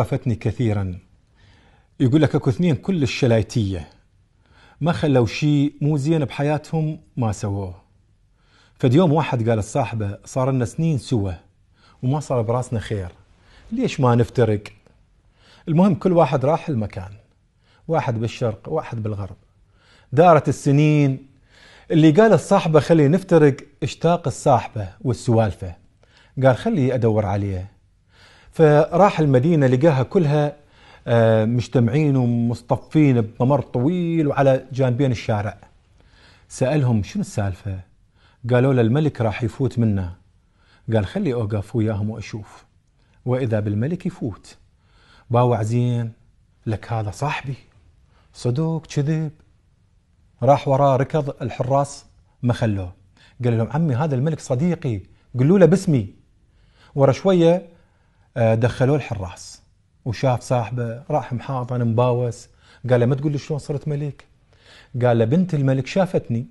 وقفتني كثيرا يقول لك اكو اثنين كل الشلايتيه ما خلوا شيء مو زين بحياتهم ما سووه فديوم واحد قال الصاحبة صار لنا سنين سوا وما صار براسنا خير ليش ما نفترق المهم كل واحد راح المكان واحد بالشرق واحد بالغرب دارت السنين اللي قال الصاحبة خلي نفترق اشتاق الصاحبة والسوالفة قال خلي أدور عليه فراح المدينة لقاها كلها آه، مجتمعين ومصطفين بممر طويل وعلى جانبين الشارع سألهم شنو السالفة قالوا له الملك راح يفوت منا قال خلي أوقف وياهم وأشوف وإذا بالملك يفوت باوع زين لك هذا صاحبي صدوق كذب راح وراه ركض الحراس ما خلوه قال لهم عمي هذا الملك صديقي قلوا له باسمي ورا شويه آه، دخلوه الحراس وشاف صاحبه راح محاطن مباوس قال له ما تقول لي شلون صرت ملك قال له بنت الملك شافتني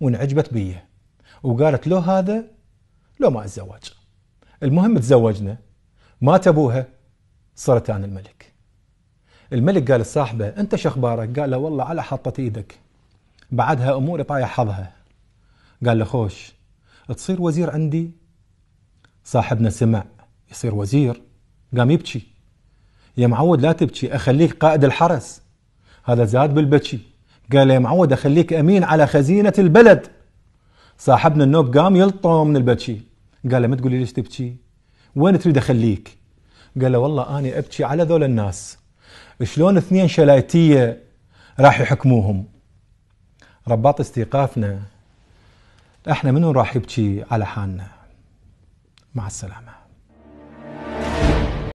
وانعجبت بي وقالت له هذا لو ما اتزوج المهم تزوجنا مات ابوها صرت انا الملك الملك قال لصاحبه انت شخبارك قال له والله على حطت ايدك بعدها اموري طايح حظها قال له خوش تصير وزير عندي صاحبنا سمع يصير وزير قام يبكي يا معود لا تبكي اخليك قائد الحرس هذا زاد بالبكي قال يا معود اخليك امين على خزينه البلد صاحبنا النوب قام يلطم من البكي قال له ما تقولي ليش تبكي وين تريد اخليك قال له والله اني ابكي على ذول الناس شلون اثنين شلايتيه راح يحكموهم رباط استيقافنا احنا منو راح يبكي على حالنا مع السلامه